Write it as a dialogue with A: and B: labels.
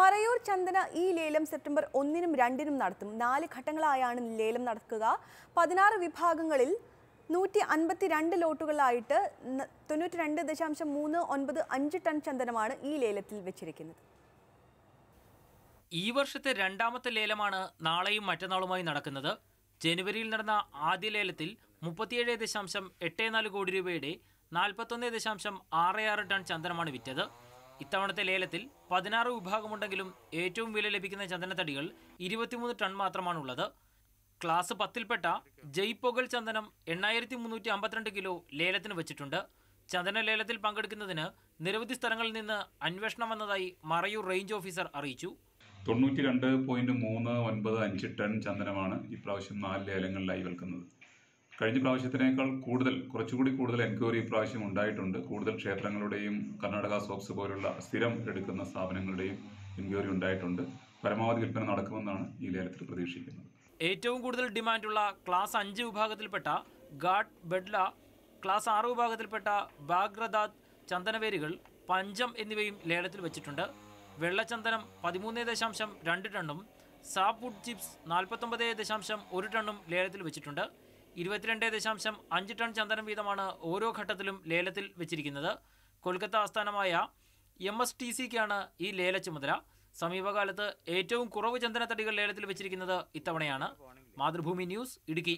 A: മറയൂർ ചന്ദന ഈ ലേലം സെപ്റ്റംബർ ഒന്നിനും രണ്ടിനും നടത്തും നാല് ഘട്ടങ്ങളായാണ് ലേലം നടക്കുക പതിനാറ് വിഭാഗങ്ങളിൽ നൂറ്റി അൻപത്തി രണ്ട് ലോട്ടുകളായിട്ട് തൊണ്ണൂറ്റി രണ്ട് ദശാംശം മൂന്ന് ഒൻപത് അഞ്ച് ടൺ ചന്ദനമാണ് ഈ ലേലത്തിൽ വെച്ചിരിക്കുന്നത്
B: ഈ വർഷത്തെ രണ്ടാമത്തെ ലേലമാണ് നാളെയും മറ്റന്നാളുമായി നടക്കുന്നത് ജനുവരിയിൽ നടന്ന ആദ്യ ലേലത്തിൽ മുപ്പത്തിയേഴ് ദശാംശം എട്ട് നാല് കോടി രൂപയുടെ നാൽപ്പത്തൊന്ന് ദശാംശം ആറ് ആറ് ടൺ ചന്ദനമാണ് വിറ്റത് ഇത്തവണത്തെ ലേലത്തിൽ പതിനാറ് വിഭാഗമുണ്ടെങ്കിലും ഏറ്റവും വില ലഭിക്കുന്ന ചന്ദനത്തടികൾ ഇരുപത്തിമൂന്ന് ടൺ മാത്രമാണുള്ളത് ക്ലാസ് പത്തിൽപ്പെട്ട ജയ്പൊകൽ ചന്ദനം എണ്ണായിരത്തി മുന്നൂറ്റി അമ്പത്തിരണ്ട് കിലോ ലേലത്തിന് വെച്ചിട്ടുണ്ട് ചന്ദന ലേലത്തിൽ പങ്കെടുക്കുന്നതിന് നിരവധി സ്ഥലങ്ങളിൽ നിന്ന് അന്വേഷണം വന്നതായി മറയൂർ റേഞ്ച് ഓഫീസർ അറിയിച്ചു
C: തൊണ്ണൂറ്റി രണ്ട് പോയിന്റ് മൂന്ന് ഒൻപത് അഞ്ച് ടൺ ചന്ദനമാണ് ഇപ്രാവശ്യം നാല് ലേലങ്ങളിലായി വിൽക്കുന്നത് കഴിഞ്ഞ പ്രാവശ്യത്തിനേക്കാൾ കൂടുതൽ കുറച്ചുകൂടി കൂടുതൽ എൻക്വയറി ഇപ്രാവശ്യം ഉണ്ടായിട്ടുണ്ട് കൂടുതൽ ക്ഷേത്രങ്ങളുടെയും കർണാടക സോപ്സ് പോലുള്ള സ്ഥിരം എടുക്കുന്ന സ്ഥാപനങ്ങളുടെയും എൻക്വയറി ഉണ്ടായിട്ടുണ്ട് പരമാവധി വിൽപ്പന നടക്കുമെന്നാണ് ഈ ലേലത്തിൽ പ്രതീക്ഷിക്കുന്നത് ഏറ്റവും
B: കൂടുതൽ ഡിമാൻഡുള്ള ക്ലാസ് അഞ്ച് വിഭാഗത്തിൽപ്പെട്ട ഗാഡ് ബെഡ്ല ക്ലാസ് ആറ് വിഭാഗത്തിൽപ്പെട്ട ബാഗ്രദാദ് ചന്ദനവേരുകൾ പഞ്ചം എന്നിവയും ലേലത്തിൽ വെച്ചിട്ടുണ്ട് വെള്ളച്ചന്ദനം പതിമൂന്ന് ദശാംശം രണ്ട് ടണ്ണും സാപ്വുഡ് ചിപ്സ് നാൽപ്പത്തൊമ്പത് ദശാംശം ഒരു ടണ്ണും ലേലത്തിൽ വെച്ചിട്ടുണ്ട് ഇരുപത്തിരണ്ട് ദശാംശം അഞ്ച് ടൺ ചന്ദനം വീതമാണ് ഓരോ ഘട്ടത്തിലും ലേലത്തിൽ വെച്ചിരിക്കുന്നത് കൊൽക്കത്ത ആസ്ഥാനമായ എം എസ് ടി സിക്കാണ് ഈ ലേല ചുമതല സമീപകാലത്ത് ഏറ്റവും കുറവ് ചന്ദനത്തടികൾ ലേലത്തിൽ വെച്ചിരിക്കുന്നത് ഇത്തവണയാണ് മാതൃഭൂമി ന്യൂസ് ഇടുക്കി